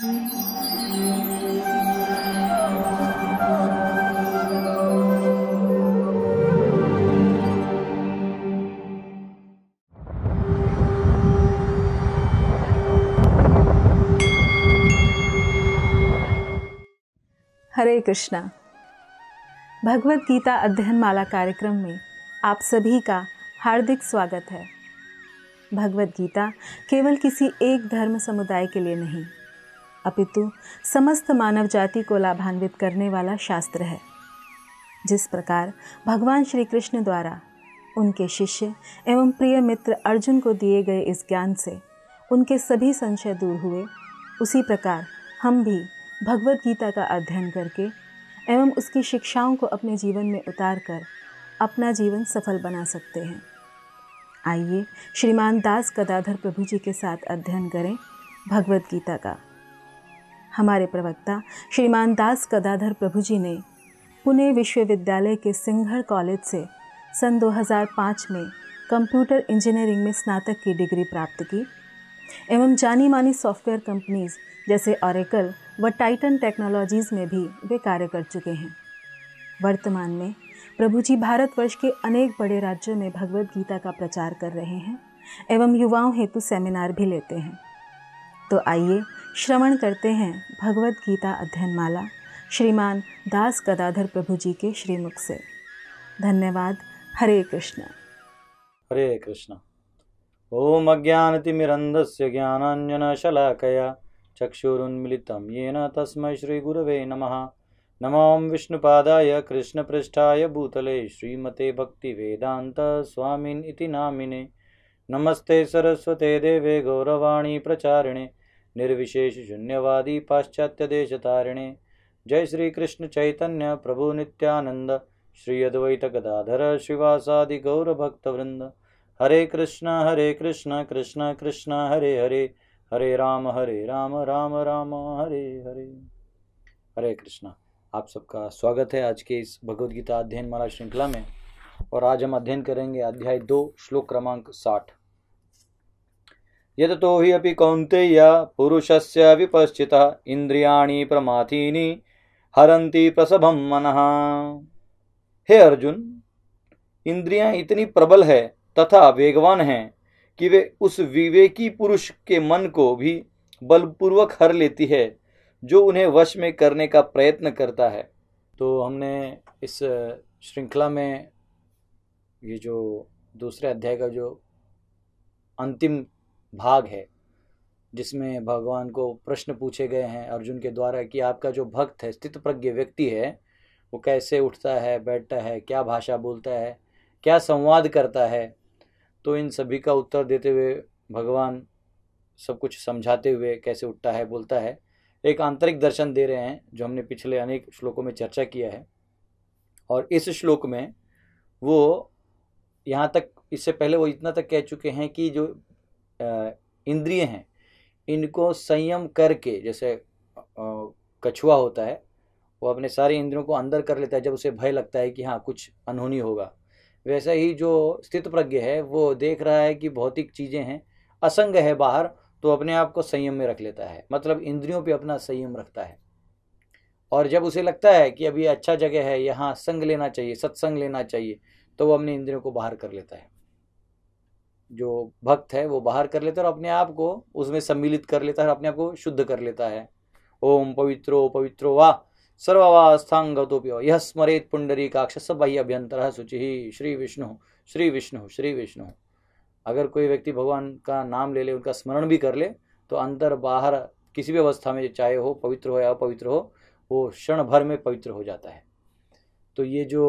हरे कृष्णा भगवत गीता अध्ययन माला कार्यक्रम में आप सभी का हार्दिक स्वागत है भगवत गीता केवल किसी एक धर्म समुदाय के लिए नहीं अपितु समस्त मानव जाति को लाभान्वित करने वाला शास्त्र है जिस प्रकार भगवान श्री कृष्ण द्वारा उनके शिष्य एवं प्रिय मित्र अर्जुन को दिए गए इस ज्ञान से उनके सभी संशय दूर हुए उसी प्रकार हम भी भगवत गीता का अध्ययन करके एवं उसकी शिक्षाओं को अपने जीवन में उतार कर अपना जीवन सफल बना सकते हैं आइए श्रीमान दास गदाधर प्रभु जी के साथ अध्ययन करें भगवत गीता का हमारे प्रवक्ता श्रीमान दास कदाधर प्रभु जी ने पुणे विश्वविद्यालय के सिंघर कॉलेज से सन 2005 में कंप्यूटर इंजीनियरिंग में स्नातक की डिग्री प्राप्त की एवं जानी मानी सॉफ्टवेयर कंपनीज जैसे ऑरेकल व टाइटन टेक्नोलॉजीज़ में भी वे कार्य कर चुके हैं वर्तमान में प्रभु जी भारतवर्ष के अनेक बड़े राज्यों में भगवद गीता का प्रचार कर रहे हैं एवं युवाओं हेतु सेमिनार भी लेते हैं तो आइए श्रवण करते हैं भगवत गीता अध्ययन माला श्रीमान दास गदाधर प्रभु जी के श्रीमुख से धन्यवाद हरे कृष्ण हरे कृष्ण ओम अज्ञानतिमिरन्धस्य ज्ञानाञ्जनशलाकया चक्षुरुन्मिलितं येन तस्मै श्रीगुरवे नमः नमो विष्णुपादाय कृष्णपृष्ठाय भूतले श्रीमते भक्तिवेदान्तस्वामिन् इति नामिने नमस्ते सरस्वते देवे गौरवाणी प्रचारिणे निर्विशेष शून्यवादी पाश्चात्य देश तारिणे जय श्री कृष्ण चैतन्य प्रभु नित्यानंद श्री अद्वैत गदाधर श्रीवासादि गौर भक्तवृंद हरे कृष्ण हरे कृष्ण कृष्ण कृष्ण हरे हरे हरे राम हरे राम राम राम हरे हरे हरे कृष्ण आप सबका स्वागत है आज के इस भगवद गीता अध्ययन माला श्रृंखला में और आज हम अध्ययन करेंगे अध्याय दो श्लोक क्रमांक साठ यतो तो हि अपि कौन्तेय पुरुषस्य विपश्चितः इंद्रिया प्रमाथीनि हरन्ति प्रसभम मनः हे अर्जुन इंद्रियां इतनी प्रबल है तथा वेगवान हैं कि वे उस विवेकी पुरुष के मन को भी बलपूर्वक हर लेती है जो उन्हें वश में करने का प्रयत्न करता है तो हमने इस श्रृंखला में ये जो दूसरे अध्याय का जो अंतिम भाग है जिसमें भगवान को प्रश्न पूछे गए हैं अर्जुन के द्वारा कि आपका जो भक्त है स्थित प्रज्ञ व्यक्ति है वो कैसे उठता है बैठता है क्या भाषा बोलता है क्या संवाद करता है तो इन सभी का उत्तर देते हुए भगवान सब कुछ समझाते हुए कैसे उठता है बोलता है एक आंतरिक दर्शन दे रहे हैं जो हमने पिछले अनेक श्लोकों में चर्चा किया है और इस श्लोक में वो यहाँ तक इससे पहले वो इतना तक कह चुके हैं कि जो इंद्रिय हैं इनको संयम करके जैसे कछुआ होता है वो अपने सारे इंद्रियों को अंदर कर लेता है जब उसे भय लगता है कि हाँ कुछ अनहोनी होगा वैसे ही जो स्थित प्रज्ञ है वो देख रहा है कि भौतिक चीज़ें हैं असंग है बाहर तो अपने आप को संयम में रख लेता है मतलब इंद्रियों पे अपना संयम रखता है और जब उसे लगता है कि अभी अच्छा जगह है यहाँ संग लेना चाहिए सत्संग लेना चाहिए तो वो अपने इंद्रियों को बाहर कर लेता है जो भक्त है वो बाहर कर लेता है और अपने आप को उसमें सम्मिलित कर लेता है अपने आप को शुद्ध कर लेता है ओम पवित्रो पवित्रो वाह सर्वावस्थांगतोप्य यह स्मरेत पुंडरी काक्ष सब बाह्य अभ्यंतर शुचि श्री विष्णु श्री विष्णु श्री विष्णु अगर कोई व्यक्ति भगवान का नाम ले ले उनका स्मरण भी कर ले तो अंतर बाहर किसी भी अवस्था में चाहे हो पवित्र हो या अपवित्र हो वो क्षण भर में पवित्र हो जाता है तो ये जो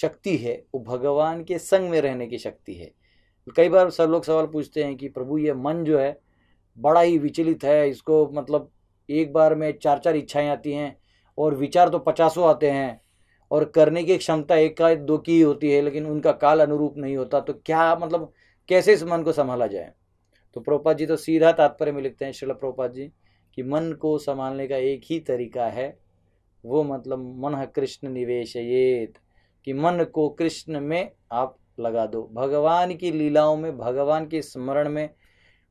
शक्ति है वो भगवान के संग में रहने की शक्ति है कई बार सब लोग सवाल पूछते हैं कि प्रभु ये मन जो है बड़ा ही विचलित है इसको मतलब एक बार में चार चार इच्छाएं आती हैं और विचार तो पचासों आते हैं और करने की क्षमता एक का दो की ही होती है लेकिन उनका काल अनुरूप नहीं होता तो क्या मतलब कैसे इस मन को संभाला जाए तो प्रोपात जी तो सीधा तात्पर्य में लिखते हैं श्रील प्रोपात जी कि मन को संभालने का एक ही तरीका है वो मतलब मन कृष्ण निवेश कि मन को कृष्ण में आप लगा दो भगवान की लीलाओं में भगवान के स्मरण में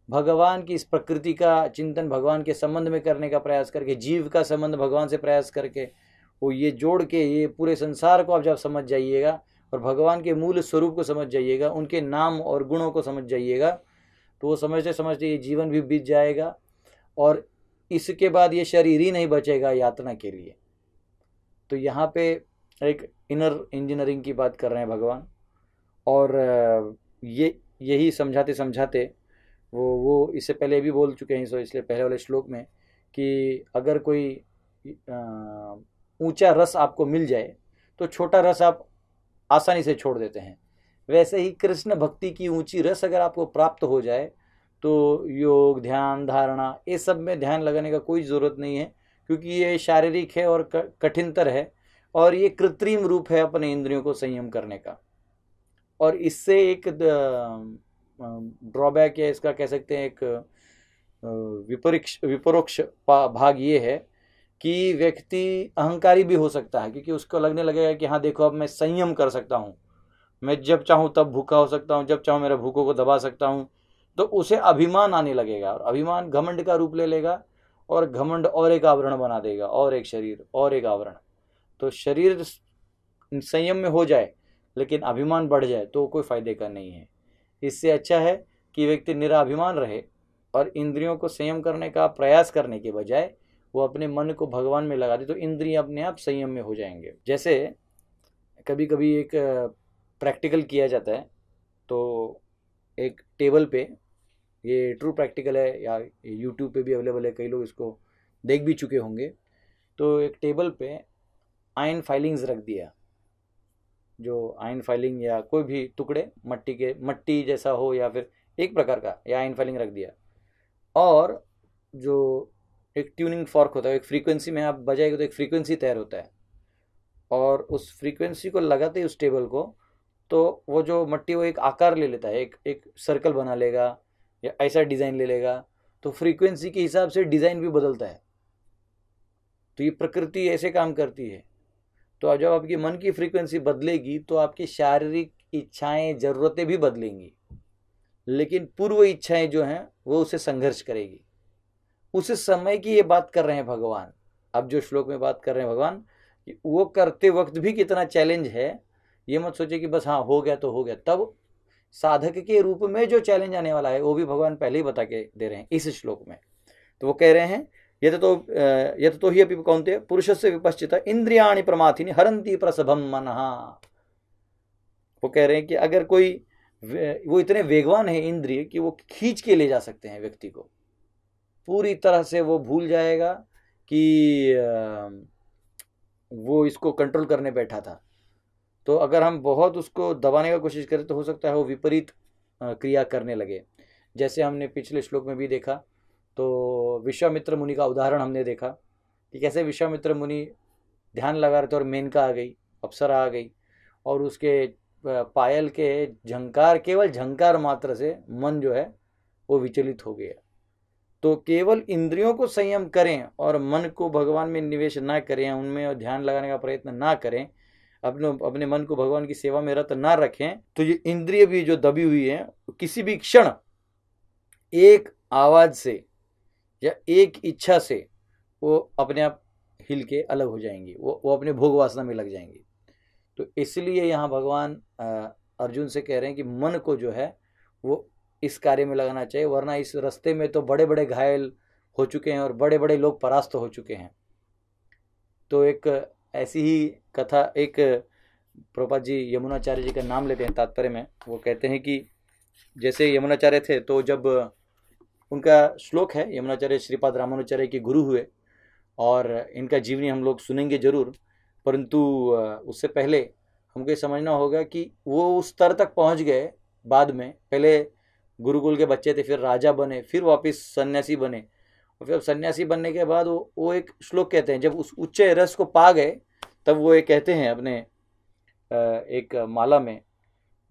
भगवान की इस प्रकृति का चिंतन भगवान के संबंध में करने का प्रयास करके जीव का संबंध भगवान से प्रयास करके वो ये जोड़ के ये पूरे संसार को आप जब समझ जाइएगा और भगवान के मूल स्वरूप को समझ जाइएगा उनके नाम और गुणों को समझ जाइएगा तो वो समझते समझते ये जीवन भी बीत जाएगा और इसके बाद ये शरीर ही नहीं बचेगा यातना के लिए तो यहाँ पे एक इनर इंजीनियरिंग की बात कर रहे हैं भगवान और ये यही समझाते समझाते वो वो इससे पहले भी बोल चुके हैं सो इसलिए पहले वाले श्लोक में कि अगर कोई ऊंचा रस आपको मिल जाए तो छोटा रस आप आसानी से छोड़ देते हैं वैसे ही कृष्ण भक्ति की ऊंची रस अगर आपको प्राप्त हो जाए तो योग ध्यान धारणा ये सब में ध्यान लगाने का कोई ज़रूरत नहीं है क्योंकि ये शारीरिक है और कठिनतर है और ये कृत्रिम रूप है अपने इंद्रियों को संयम करने का और इससे एक ड्रॉबैक या इसका कह सकते हैं एक विपरीक्ष विपरोक्ष भाग ये है कि व्यक्ति अहंकारी भी हो सकता है क्योंकि उसको लगने लगेगा कि हाँ देखो अब मैं संयम कर सकता हूँ मैं जब चाहूँ तब भूखा हो सकता हूँ जब चाहूँ मेरे भूखों को दबा सकता हूँ तो उसे अभिमान आने लगेगा और अभिमान घमंड का रूप ले लेगा और घमंड और एक आवरण बना देगा और एक शरीर और एक आवरण तो शरीर संयम में हो जाए लेकिन अभिमान बढ़ जाए तो कोई फायदे का नहीं है इससे अच्छा है कि व्यक्ति निराभिमान रहे और इंद्रियों को संयम करने का प्रयास करने के बजाय वो अपने मन को भगवान में लगा दे तो इंद्रिय अपने आप संयम में हो जाएंगे जैसे कभी कभी एक प्रैक्टिकल किया जाता है तो एक टेबल पे ये ट्रू प्रैक्टिकल है या यूट्यूब पे भी अवेलेबल है कई लोग इसको देख भी चुके होंगे तो एक टेबल पे आयन फाइलिंग्स रख दिया जो आयन फाइलिंग या कोई भी टुकड़े मट्टी के मट्टी जैसा हो या फिर एक प्रकार का या आयन फाइलिंग रख दिया और जो एक ट्यूनिंग फॉर्क होता है एक फ्रीक्वेंसी में आप बजाएंगे तो एक फ्रीक्वेंसी तैयार होता है और उस फ्रीक्वेंसी को लगाते ही उस टेबल को तो वो जो मट्टी वो एक आकार ले लेता है एक एक सर्कल बना लेगा या ऐसा डिज़ाइन ले लेगा तो फ्रीक्वेंसी के हिसाब से डिज़ाइन भी बदलता है तो ये प्रकृति ऐसे काम करती है तो जब आपकी मन की फ्रीक्वेंसी बदलेगी तो आपकी शारीरिक इच्छाएं ज़रूरतें भी बदलेंगी लेकिन पूर्व इच्छाएं जो हैं वो उसे संघर्ष करेगी उस समय की ये बात कर रहे हैं भगवान अब जो श्लोक में बात कर रहे हैं भगवान कि वो करते वक्त भी कितना चैलेंज है ये मत सोचे कि बस हाँ हो गया तो हो गया तब साधक के रूप में जो चैलेंज आने वाला है वो भी भगवान पहले ही बता के दे रहे हैं इस श्लोक में तो वो कह रहे हैं तो यतो हि अपि पुरुष से विपश्चित इंद्रिया प्रमाथिनी हरंती प्रसभम मन वो कह रहे हैं कि अगर कोई वो इतने वेगवान है इंद्रिय कि वो खींच के ले जा सकते हैं व्यक्ति को पूरी तरह से वो भूल जाएगा कि वो इसको कंट्रोल करने बैठा था तो अगर हम बहुत उसको दबाने का कोशिश करें तो हो सकता है वो विपरीत क्रिया करने लगे जैसे हमने पिछले श्लोक में भी देखा तो विश्वामित्र मुनि का उदाहरण हमने देखा कि कैसे विश्वामित्र मुनि ध्यान लगा रहे थे और मेनका आ गई अप्सरा आ गई और उसके पायल के झंकार केवल झंकार मात्र से मन जो है वो विचलित हो गया तो केवल इंद्रियों को संयम करें और मन को भगवान में निवेश ना करें उनमें और ध्यान लगाने का प्रयत्न ना करें अपने अपने मन को भगवान की सेवा में रत ना रखें तो ये इंद्रिय भी जो दबी हुई है किसी भी क्षण एक आवाज से या एक इच्छा से वो अपने आप हिल के अलग हो जाएंगी वो वो अपने भोग वासना में लग जाएंगी तो इसलिए यहाँ भगवान अर्जुन से कह रहे हैं कि मन को जो है वो इस कार्य में लगाना चाहिए वरना इस रास्ते में तो बड़े बड़े घायल हो चुके हैं और बड़े बड़े लोग परास्त हो चुके हैं तो एक ऐसी ही कथा एक प्रोपा जी यमुनाचार्य जी का नाम लेते हैं तात्पर्य में वो कहते हैं कि जैसे यमुनाचार्य थे तो जब उनका श्लोक है यमुनाचार्य श्रीपाद रामानुचार्य के गुरु हुए और इनका जीवनी हम लोग सुनेंगे जरूर परंतु उससे पहले हमको ये समझना होगा कि वो उस स्तर तक पहुंच गए बाद में पहले गुरुकुल के बच्चे थे फिर राजा बने फिर वापस सन्यासी बने और फिर सन्यासी बनने के बाद वो वो एक श्लोक कहते हैं जब उस उच्च रस को पा गए तब वो ये कहते हैं अपने एक माला में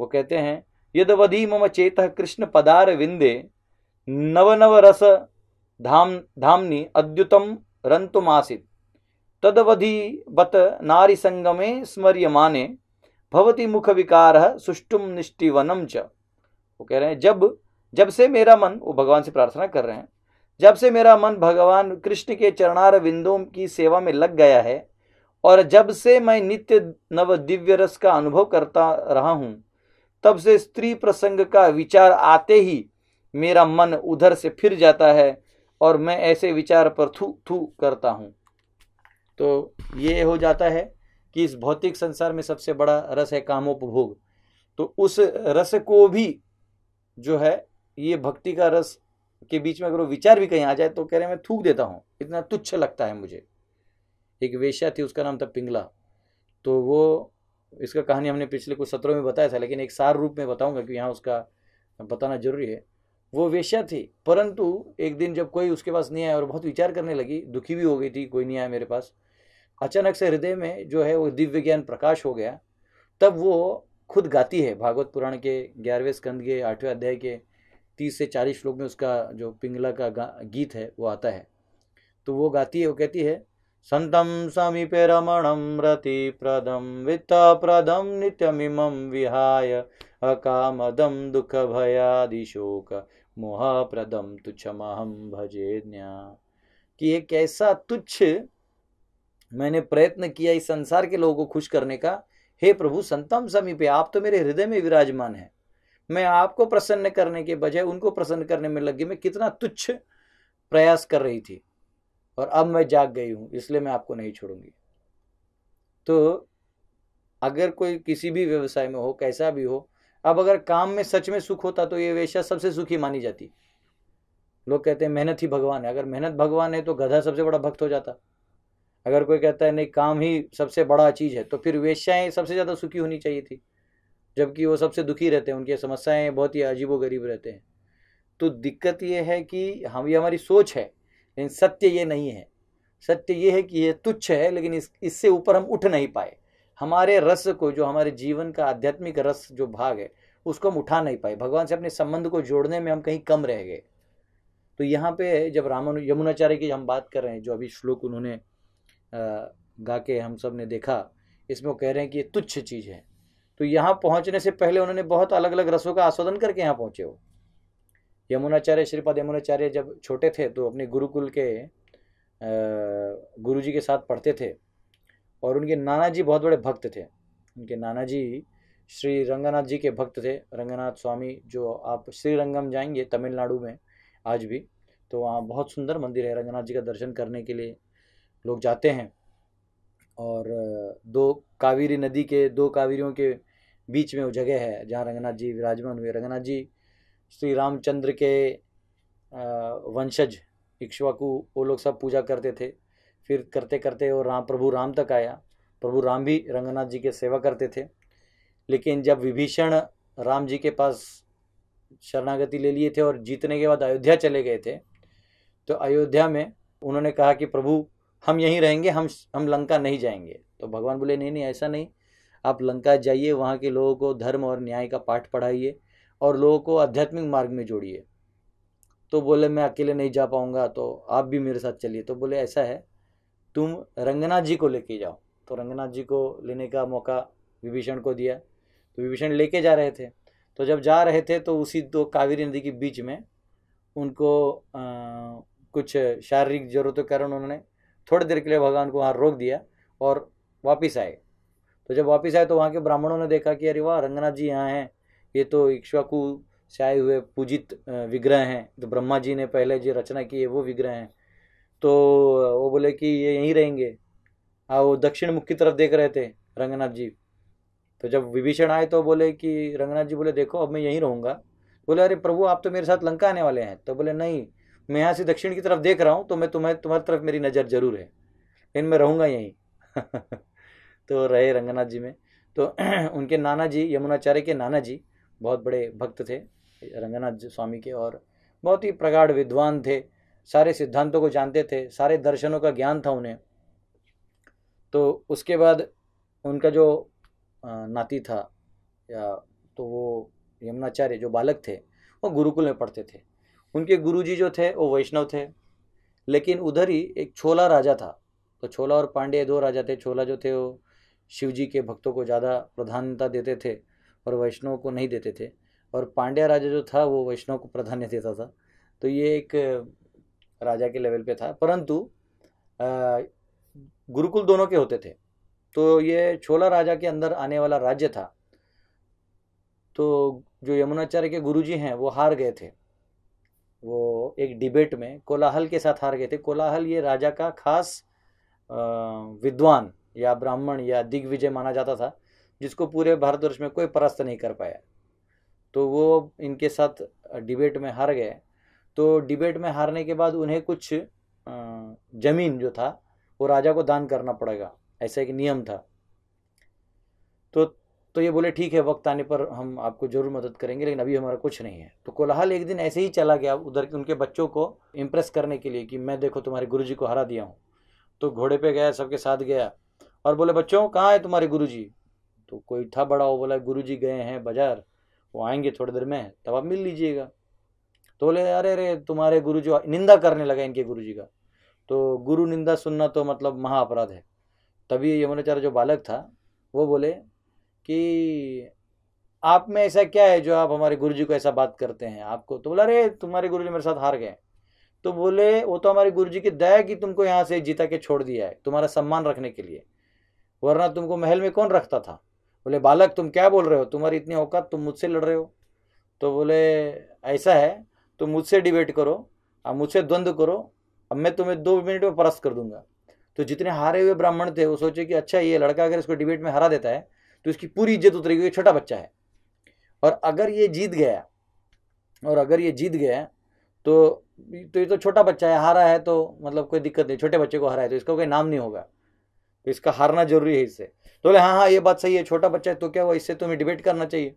वो कहते हैं यदवधि मम चेत कृष्ण पदार विंदे नवनवरस धाम धामनी अद्युतम रन्तुमासीत् तदवधिवत संगमे स्मर्यमाने भवती मुख विकार सुष्टुम निष्टिवनम च वो कह रहे हैं जब जब से मेरा मन वो भगवान से प्रार्थना कर रहे हैं जब से मेरा मन भगवान कृष्ण के चरणार बिंदुओं की सेवा में लग गया है और जब से मैं नित्य नव दिव्य रस का अनुभव करता रहा हूँ तब से स्त्री प्रसंग का विचार आते ही मेरा मन उधर से फिर जाता है और मैं ऐसे विचार पर थू थू करता हूँ तो ये हो जाता है कि इस भौतिक संसार में सबसे बड़ा रस है कामोपभोग तो उस रस को भी जो है ये भक्ति का रस के बीच में अगर वो विचार भी कहीं आ जाए तो कह रहे मैं थूक देता हूँ इतना तुच्छ लगता है मुझे एक वेश्या थी उसका नाम था पिंगला तो वो इसका कहानी हमने पिछले कुछ सत्रों में बताया था लेकिन एक सार रूप में बताऊंगा कि यहाँ उसका बताना जरूरी है वो वेश्या थी परंतु एक दिन जब कोई उसके पास नहीं आया और बहुत विचार करने लगी दुखी भी हो गई थी कोई नहीं आया मेरे पास अचानक से हृदय में जो है वो दिव्य ज्ञान प्रकाश हो गया तब वो खुद गाती है भागवत पुराण के ग्यारहवें स्कंद के आठवें अध्याय के तीस से चालीस श्लोक में उसका जो पिंगला का गीत है वो आता है तो वो गाती है वो कहती है सन्तं समीपे रमणं रतिप्रदं वित्तप्रदं नित्यमिमं विहाय अकामदं तुच्छ तुच्छमहं भजे ज्ञा कि ये कैसा तुच्छ मैंने प्रयत्न किया इस संसार के लोगों को खुश करने का हे प्रभु संतम समीपे आप तो मेरे हृदय में विराजमान है मैं आपको प्रसन्न करने के बजाय उनको प्रसन्न करने में लगी मैं कितना तुच्छ प्रयास कर रही थी और अब मैं जाग गई हूँ इसलिए मैं आपको नहीं छोड़ूंगी तो अगर कोई किसी भी व्यवसाय में हो कैसा भी हो अब अगर काम में सच में सुख होता तो ये वेश्या सबसे सुखी मानी जाती लोग कहते हैं मेहनत ही भगवान है अगर मेहनत भगवान है तो गधा सबसे बड़ा भक्त हो जाता अगर कोई कहता है नहीं काम ही सबसे बड़ा चीज़ है तो फिर वेश्याएं सबसे ज़्यादा सुखी होनी चाहिए थी जबकि वो सबसे दुखी रहते हैं उनकी समस्याएं बहुत ही अजीबो गरीब रहते हैं तो दिक्कत ये है कि हम ये हमारी सोच है लेकिन सत्य ये नहीं है सत्य ये है कि ये तुच्छ है लेकिन इस इससे ऊपर हम उठ नहीं पाए हमारे रस को जो हमारे जीवन का आध्यात्मिक रस जो भाग है उसको हम उठा नहीं पाए भगवान से अपने संबंध को जोड़ने में हम कहीं कम रह गए तो यहाँ पे जब रामानु यमुनाचार्य की हम बात कर रहे हैं जो अभी श्लोक उन्होंने गा के हम सब ने देखा इसमें वो कह रहे हैं कि ये तुच्छ चीज़ है तो यहाँ पहुँचने से पहले उन्होंने बहुत अलग अलग रसों का आस्वादन करके यहाँ पहुँचे हो यमुनाचार्य श्रीपद यमुनाचार्य जब छोटे थे तो अपने गुरुकुल के जी के साथ पढ़ते थे और उनके नाना जी बहुत बड़े भक्त थे उनके नाना जी श्री रंगानाथ जी के भक्त थे रंगनाथ स्वामी जो आप श्री रंगम जाएंगे तमिलनाडु में आज भी तो वहाँ बहुत सुंदर मंदिर है रंगनाथ जी का दर्शन करने के लिए लोग जाते हैं और दो कावेरी नदी के दो कावेरियों के बीच में वो जगह है जहाँ रंगनाथ जी विराजमान हुए रंगनाथ जी श्री रामचंद्र के वंशज इक्ष्वाकु वो लोग सब पूजा करते थे फिर करते करते वो राम प्रभु राम तक आया प्रभु राम भी रंगनाथ जी के सेवा करते थे लेकिन जब विभीषण राम जी के पास शरणागति ले लिए थे और जीतने के बाद अयोध्या चले गए थे तो अयोध्या में उन्होंने कहा कि प्रभु हम यहीं रहेंगे हम हम लंका नहीं जाएंगे तो भगवान बोले नहीं नहीं ऐसा नहीं आप लंका जाइए वहाँ के लोगों को धर्म और न्याय का पाठ पढ़ाइए और लोगों को आध्यात्मिक मार्ग में जोड़िए तो बोले मैं अकेले नहीं जा पाऊँगा तो आप भी मेरे साथ चलिए तो बोले ऐसा है तुम रंगनाथ जी को लेके जाओ तो रंगनाथ जी को लेने का मौका विभीषण को दिया तो विभीषण लेके जा रहे थे तो जब जा रहे थे तो उसी दो कावेरी नदी के बीच में उनको आ, कुछ शारीरिक जरूरतों के कारण उन्होंने थोड़ी देर के लिए भगवान को वहाँ रोक दिया और वापस आए तो जब वापस आए तो वहाँ के ब्राह्मणों ने देखा कि अरे वाह रंगनाथ जी यहाँ हैं ये तो इक्ष्वाकु से आए हुए पूजित विग्रह हैं तो ब्रह्मा जी ने पहले जो रचना की है वो विग्रह हैं तो वो बोले कि ये यहीं रहेंगे और वो दक्षिण मुख की तरफ देख रहे थे रंगनाथ जी तो जब विभीषण आए तो बोले कि रंगनाथ जी बोले देखो अब मैं यहीं रहूँगा बोले अरे प्रभु आप तो मेरे साथ लंका आने वाले हैं तो बोले नहीं मैं यहाँ से दक्षिण की तरफ देख रहा हूँ तो मैं तुम्हें तुम्हारी तरफ मेरी नज़र जरूर है लेकिन मैं रहूँगा यहीं तो रहे रंगनाथ जी में तो उनके नाना जी यमुनाचार्य के नाना जी बहुत बड़े भक्त थे रंगनाथ स्वामी के और बहुत ही प्रगाढ़ विद्वान थे सारे सिद्धांतों को जानते थे सारे दर्शनों का ज्ञान था उन्हें तो उसके बाद उनका जो नाती था या तो वो यमुनाचार्य जो बालक थे वो गुरुकुल में पढ़ते थे उनके गुरुजी जो थे वो वैष्णव थे लेकिन उधर ही एक छोला राजा था तो छोला और पांडे दो राजा थे छोला जो थे वो शिव जी के भक्तों को ज़्यादा प्रधानता देते थे और वैष्णव को नहीं देते थे और पांड्या राजा जो था वो वैष्णव को प्राधान्य देता था तो ये एक राजा के लेवल पे था परंतु गुरुकुल दोनों के होते थे तो ये छोला राजा के अंदर आने वाला राज्य था तो जो यमुनाचार्य के गुरुजी हैं वो हार गए थे वो एक डिबेट में कोलाहल के साथ हार गए थे कोलाहल ये राजा का खास विद्वान या ब्राह्मण या दिग्विजय माना जाता था जिसको पूरे भारतवर्ष में कोई परास्त नहीं कर पाया तो वो इनके साथ डिबेट में हार गए तो डिबेट में हारने के बाद उन्हें कुछ जमीन जो था वो राजा को दान करना पड़ेगा ऐसा एक नियम था तो तो ये बोले ठीक है वक्त आने पर हम आपको जरूर मदद करेंगे लेकिन अभी हमारा कुछ नहीं है तो कोलाहल एक दिन ऐसे ही चला गया उधर उनके बच्चों को इम्प्रेस करने के लिए कि मैं देखो तुम्हारे गुरु को हरा दिया हूँ तो घोड़े पे गया सबके साथ गया और बोले बच्चों कहाँ है तुम्हारे गुरु तो कोई था बड़ा वो बोला गुरु जी गए हैं बाजार वो आएंगे थोड़ी देर में तब आप मिल लीजिएगा तो बोले अरे अरे तुम्हारे गुरु जी निंदा करने लगा इनके गुरु जी का तो गुरु निंदा सुनना तो मतलब महा अपराध है तभी यमुनाचार्य जो बालक था वो बोले कि आप में ऐसा क्या है जो आप हमारे गुरु जी को ऐसा बात करते हैं आपको तो बोला अरे तुम्हारे गुरु जी मेरे साथ हार गए तो बोले वो तो हमारे गुरु जी की दया कि तुमको यहाँ से जीता के छोड़ दिया है तुम्हारा सम्मान रखने के लिए वरना तुमको महल में कौन रखता था बोले बालक तुम क्या बोल रहे हो तुम्हारी इतनी औकात तुम मुझसे लड़ रहे हो तो बोले ऐसा है तुम मुझसे डिबेट करो अब मुझसे द्वंद्व करो अब मैं तुम्हें दो मिनट में परस्त कर दूंगा तो जितने हारे हुए ब्राह्मण थे वो सोचे कि अच्छा ये लड़का अगर इसको डिबेट में हरा देता है तो इसकी पूरी इज्जत उतरेगी ये छोटा बच्चा है और अगर ये जीत गया और अगर ये जीत गया तो तो ये तो छोटा बच्चा है हारा है तो मतलब कोई दिक्कत नहीं छोटे बच्चे को हरा है तो इसका कोई नाम नहीं होगा तो इसका हारना जरूरी है इससे तो बोले हाँ हाँ ये बात सही है छोटा बच्चा है तो क्या हुआ इससे तुम्हें डिबेट करना चाहिए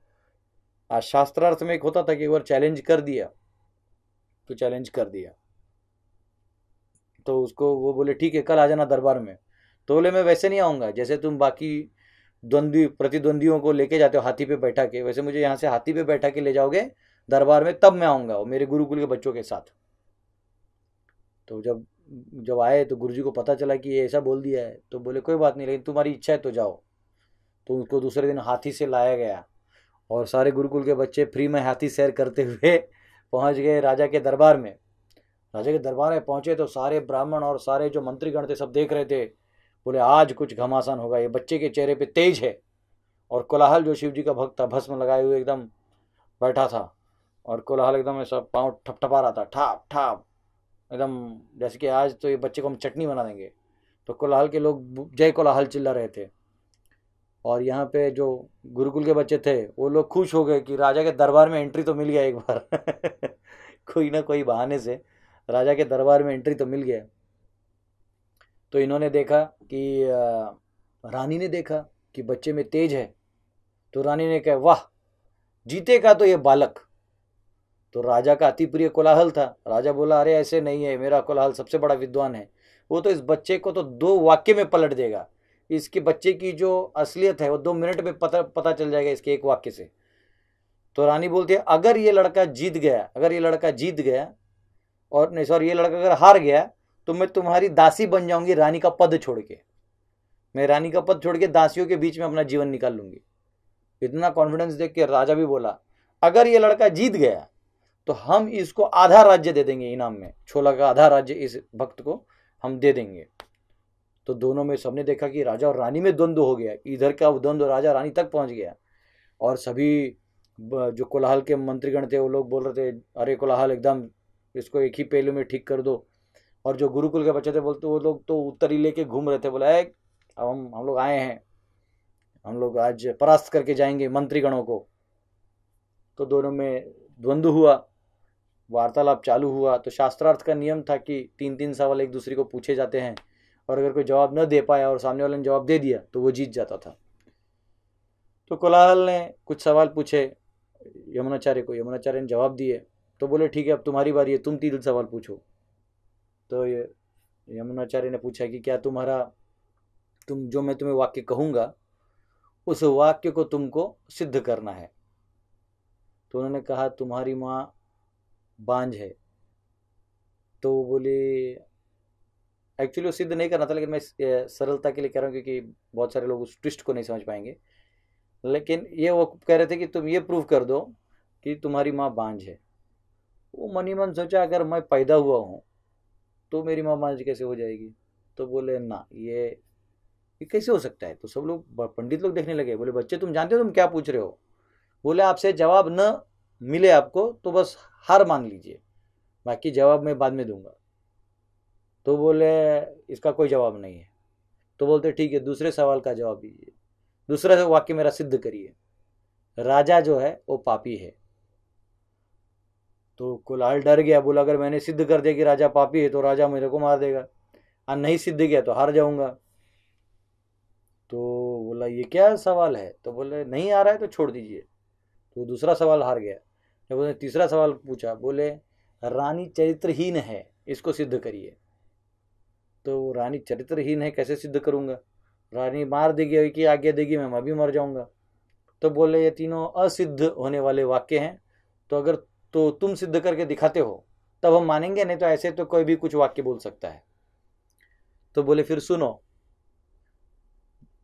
आज शास्त्रार्थ में एक होता था कि एक बार चैलेंज कर दिया तो चैलेंज कर दिया तो उसको वो बोले ठीक है कल आ जाना दरबार में तो बोले मैं वैसे नहीं आऊँगा जैसे तुम बाकी द्वंद्वी प्रतिद्वंदियों को लेके जाते हो हाथी पे बैठा के वैसे मुझे यहाँ से हाथी पे बैठा के ले जाओगे दरबार में तब मैं आऊँगा मेरे गुरुकुल के बच्चों के साथ तो जब जब आए तो गुरुजी को पता चला कि ये ऐसा बोल दिया है तो बोले कोई बात नहीं लेकिन तुम्हारी इच्छा है तो जाओ तो उनको दूसरे दिन हाथी से लाया गया और सारे गुरुकुल के बच्चे फ्री में हाथी सैर करते हुए पहुंच गए राजा के दरबार में राजा के दरबार में पहुंचे तो सारे ब्राह्मण और सारे जो मंत्रीगण थे सब देख रहे थे बोले आज कुछ घमासान होगा ये बच्चे के चेहरे पे तेज है और कोलाहल जो शिव जी का भक्त था भस्म लगाए हुए एकदम बैठा था और कोलाहल एकदम ऐसा पाँव ठपठपा रहा था ठाप ठाप एकदम जैसे कि आज तो ये बच्चे को हम चटनी बना देंगे तो कोलाहल के लोग जय कोलाहल चिल्ला रहे थे और यहाँ पे जो गुरुकुल के बच्चे थे वो लोग खुश हो गए कि राजा के दरबार में एंट्री तो मिल गया एक बार कोई ना कोई बहाने से राजा के दरबार में एंट्री तो मिल गया तो इन्होंने देखा कि रानी ने देखा कि बच्चे में तेज है तो रानी ने कहा वाह जीतेगा तो ये बालक तो राजा का अति प्रिय कोलाहल था राजा बोला अरे ऐसे नहीं है मेरा कोलाहल सबसे बड़ा विद्वान है वो तो इस बच्चे को तो दो वाक्य में पलट देगा इसके बच्चे की जो असलियत है वो दो मिनट में पता पता चल जाएगा इसके एक वाक्य से तो रानी बोलती है अगर ये लड़का जीत गया अगर ये लड़का जीत गया और नहीं सॉरी ये लड़का अगर हार गया तो मैं तुम्हारी दासी बन जाऊंगी रानी का पद छोड़ के मैं रानी का पद छोड़ के दासियों के बीच में अपना जीवन निकाल लूंगी इतना कॉन्फिडेंस देख के राजा भी बोला अगर ये लड़का जीत गया तो हम इसको आधा राज्य दे देंगे इनाम में छोला का आधा राज्य इस भक्त को हम दे देंगे तो दोनों में सबने देखा कि राजा और रानी में द्वंद्व हो गया इधर का द्वंद्व राजा रानी तक पहुंच गया और सभी जो कोलाहल के मंत्रीगण थे वो लोग बोल रहे थे अरे कोलाहल एकदम इसको एक ही पहलू में ठीक कर दो और जो गुरुकुल के बच्चे थे बोलते वो लोग तो उत्तरी लेके घूम रहे थे बोला है अब हम हम लोग आए हैं हम लोग आज परास्त करके जाएंगे मंत्रीगणों को तो दोनों में द्वंद्व हुआ वार्तालाप चालू हुआ तो शास्त्रार्थ का नियम था कि तीन तीन सवाल एक दूसरे को पूछे जाते हैं और अगर कोई जवाब न दे पाया और सामने वाले ने जवाब दे दिया तो वो जीत जाता था तो कोलाहल ने कुछ सवाल पूछे यमुनाचार्य को यमुनाचार्य ने जवाब दिए तो बोले ठीक है अब तुम्हारी बारी है तुम तीन सवाल पूछो तो ये यमुनाचार्य ने पूछा कि क्या तुम्हारा तुम जो मैं तुम्हें वाक्य कहूँगा उस वाक्य को तुमको सिद्ध करना है तो उन्होंने कहा तुम्हारी माँ बांझ है तो बोले एक्चुअली वो सिद्ध नहीं करना था लेकिन मैं सरलता के लिए कह रहा हूँ क्योंकि बहुत सारे लोग उस ट्विस्ट को नहीं समझ पाएंगे लेकिन ये वो कह रहे थे कि तुम ये प्रूव कर दो कि तुम्हारी माँ बांझ है वो मनी मन सोचा अगर मैं पैदा हुआ हूँ तो मेरी माँ बांझ कैसे हो जाएगी तो बोले ना ये ये कैसे हो सकता है तो सब लोग पंडित लोग देखने लगे बोले बच्चे तुम जानते हो तुम क्या पूछ रहे हो बोले आपसे जवाब न मिले आपको तो बस हार मान लीजिए बाकी जवाब मैं बाद में दूंगा तो बोले इसका कोई जवाब नहीं है तो बोलते ठीक है दूसरे सवाल का जवाब दीजिए दूसरा वाक्य मेरा सिद्ध करिए राजा जो है वो पापी है तो कुलाल डर गया बोला अगर मैंने सिद्ध कर दिया कि राजा पापी है तो राजा मेरे को मार देगा और नहीं सिद्ध किया तो हार जाऊंगा तो बोला ये क्या सवाल है तो बोले नहीं आ रहा है तो छोड़ दीजिए तो दूसरा सवाल हार गया जब उसने तीसरा सवाल पूछा बोले रानी चरित्रहीन है इसको सिद्ध करिए तो रानी चरित्रहीन है कैसे सिद्ध करूँगा रानी मार देगी कि आज्ञा देगी मैं भी मर जाऊँगा तो बोले ये तीनों असिद्ध होने वाले वाक्य हैं तो अगर तो तुम सिद्ध करके दिखाते हो तब हम मानेंगे नहीं तो ऐसे तो कोई भी कुछ वाक्य बोल सकता है तो बोले फिर सुनो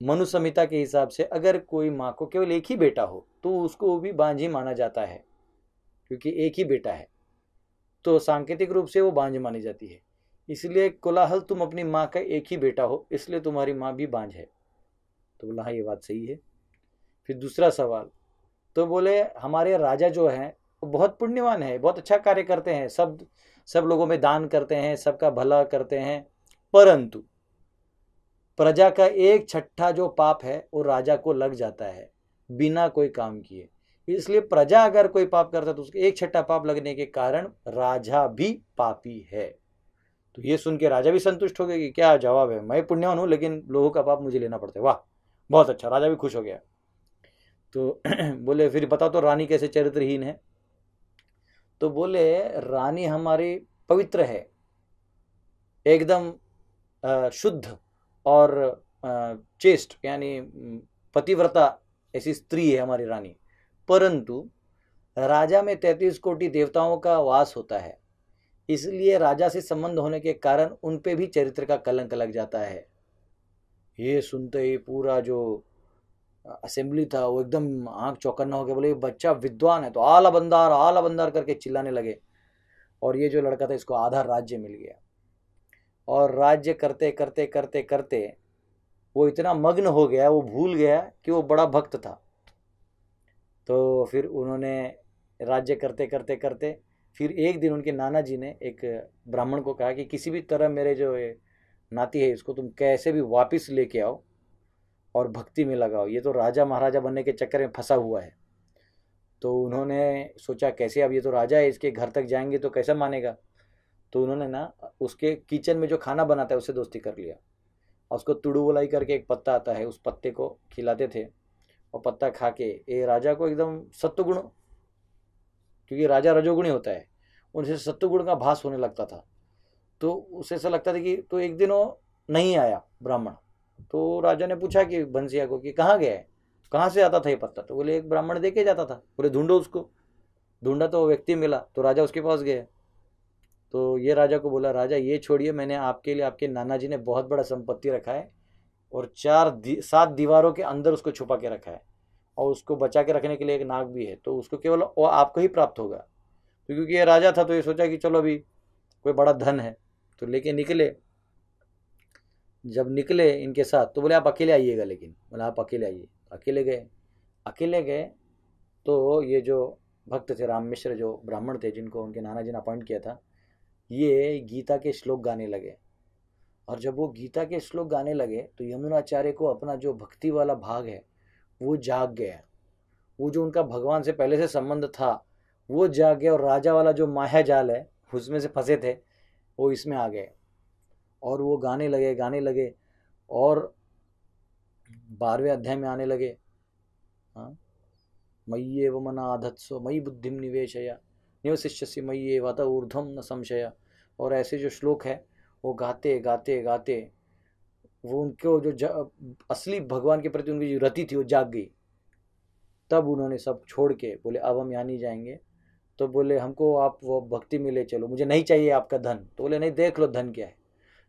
मनुसंहिता के हिसाब से अगर कोई माँ को केवल एक ही बेटा हो तो उसको भी बांझी माना जाता है क्योंकि एक ही बेटा है तो सांकेतिक रूप से वो बांझ मानी जाती है इसलिए कोलाहल तुम अपनी माँ का एक ही बेटा हो इसलिए तुम्हारी माँ भी बांझ है तो बोला हाँ ये बात सही है फिर दूसरा सवाल तो बोले हमारे राजा जो हैं वो बहुत पुण्यवान है बहुत अच्छा कार्य करते हैं सब सब लोगों में दान करते हैं सबका भला करते हैं परंतु प्रजा का एक छठा जो पाप है वो राजा को लग जाता है बिना कोई काम किए इसलिए प्रजा अगर कोई पाप करता तो उसके एक छठा पाप लगने के कारण राजा भी पापी है तो ये सुन के राजा भी संतुष्ट हो गया कि क्या जवाब है मैं पुण्यवान हूँ लेकिन लोगों का पाप मुझे लेना पड़ता है वाह बहुत अच्छा राजा भी खुश हो गया तो बोले फिर बता तो रानी कैसे चरित्रहीन है तो बोले रानी हमारी पवित्र है एकदम शुद्ध और चेस्ट यानी पतिव्रता ऐसी स्त्री है हमारी रानी परंतु राजा में तैंतीस कोटि देवताओं का वास होता है इसलिए राजा से संबंध होने के कारण उन पे भी चरित्र का कलंक लग जाता है ये सुनते ही पूरा जो असेंबली था वो एकदम आंख चौकन्ना हो गया बोले बच्चा विद्वान है तो आला बंदार आला बंदार करके चिल्लाने लगे और ये जो लड़का था इसको आधा राज्य मिल गया और राज्य करते करते करते करते वो इतना मग्न हो गया वो भूल गया कि वो बड़ा भक्त था तो फिर उन्होंने राज्य करते करते करते फिर एक दिन उनके नाना जी ने एक ब्राह्मण को कहा कि किसी भी तरह मेरे जो नाती है इसको तुम कैसे भी वापस लेके आओ और भक्ति में लगाओ ये तो राजा महाराजा बनने के चक्कर में फंसा हुआ है तो उन्होंने सोचा कैसे अब ये तो राजा है इसके घर तक जाएंगे तो कैसा मानेगा तो उन्होंने ना उसके किचन में जो खाना बनाता है उससे दोस्ती कर लिया और उसको तुड़ू बुलाई करके एक पत्ता आता है उस पत्ते को खिलाते थे और पत्ता खा के ये राजा को एकदम सत्वगुण क्योंकि राजा रजोगुणी होता है उनसे सत्वगुण का भास होने लगता था तो उसे ऐसा लगता था कि तो एक दिन वो नहीं आया ब्राह्मण तो राजा ने पूछा कि बंसिया को कि कहाँ गया है तो कहाँ से आता था ये पत्ता तो बोले एक ब्राह्मण देके जाता था बोले ढूंढो उसको ढूंढा तो वो व्यक्ति मिला तो राजा उसके पास गया तो ये राजा को बोला राजा ये छोड़िए मैंने आपके लिए आपके नाना जी ने बहुत बड़ा संपत्ति रखा है और चार दी, सात दीवारों के अंदर उसको छुपा के रखा है और उसको बचा के रखने के लिए एक नाग भी है तो उसको केवल वो आपको ही प्राप्त होगा तो क्योंकि ये राजा था तो ये सोचा कि चलो अभी कोई बड़ा धन है तो लेके निकले जब निकले इनके साथ तो बोले आप अकेले आइएगा लेकिन बोले आप अकेले आइए अकेले गए अकेले गए तो ये जो भक्त थे राम मिश्र जो ब्राह्मण थे जिनको उनके नाना जी ने अपॉइंट किया था ये गीता के श्लोक गाने लगे और जब वो गीता के श्लोक गाने लगे तो यमुनाचार्य को अपना जो भक्ति वाला भाग है वो जाग गया वो जो उनका भगवान से पहले से संबंध था वो जाग गया और राजा वाला जो माया जाल है उसमें से फंसे थे वो इसमें आ गए और वो गाने लगे गाने लगे और बारहवें अध्याय में आने लगे हाँ? मई मयि एव मना आधत्सो मई बुद्धिम निवेशया निवशिष्य मई एव अत ऊर्धम न संशया और ऐसे जो श्लोक है वो गाते गाते गाते वो उनको जो असली भगवान के प्रति उनकी जो रति थी वो जाग गई तब उन्होंने सब छोड़ के बोले अब हम यहाँ नहीं जाएंगे तो बोले हमको आप वो भक्ति में ले चलो मुझे नहीं चाहिए आपका धन तो बोले नहीं देख लो धन क्या है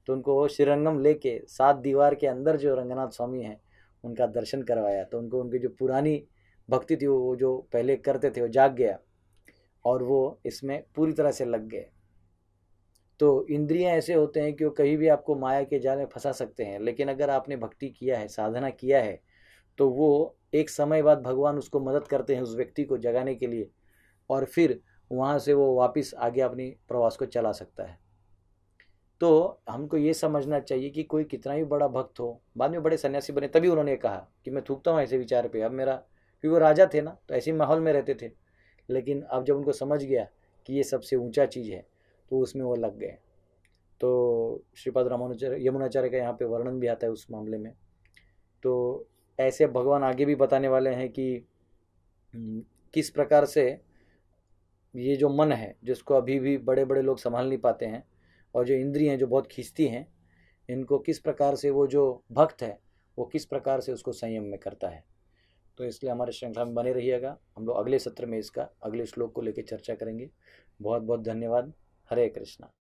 तो उनको वो श्रीरंगम लेके सात दीवार के अंदर जो रंगनाथ स्वामी हैं उनका दर्शन करवाया तो उनको उनकी जो पुरानी भक्ति थी वो जो पहले करते थे वो जाग गया और वो इसमें पूरी तरह से लग गए तो इंद्रियां ऐसे होते हैं कि वो कहीं भी आपको माया के जाल में फंसा सकते हैं लेकिन अगर आपने भक्ति किया है साधना किया है तो वो एक समय बाद भगवान उसको मदद करते हैं उस व्यक्ति को जगाने के लिए और फिर वहाँ से वो वापस आगे अपनी प्रवास को चला सकता है तो हमको ये समझना चाहिए कि कोई कितना भी बड़ा भक्त हो बाद में बड़े सन्यासी बने तभी उन्होंने कहा कि मैं थूकता हूँ ऐसे विचार पे अब मेरा क्योंकि वो राजा थे ना तो ऐसे माहौल में रहते थे लेकिन अब जब उनको समझ गया कि ये सबसे ऊंचा चीज़ है तो उसमें वो लग गए तो श्रीपाद रामानुचार्य यमुनाचार्य का यहाँ पे वर्णन भी आता है उस मामले में तो ऐसे भगवान आगे भी बताने वाले हैं कि हम्म, किस प्रकार से ये जो मन है जिसको अभी भी बड़े बड़े लोग संभाल नहीं पाते हैं और जो इंद्रिय हैं जो बहुत खींचती हैं इनको किस प्रकार से वो जो भक्त है वो किस प्रकार से उसको संयम में करता है तो इसलिए हमारे श्रृंखला में बने रहिएगा हम लोग अगले सत्र में इसका अगले श्लोक को लेकर चर्चा करेंगे बहुत बहुत धन्यवाद हरे कृष्णा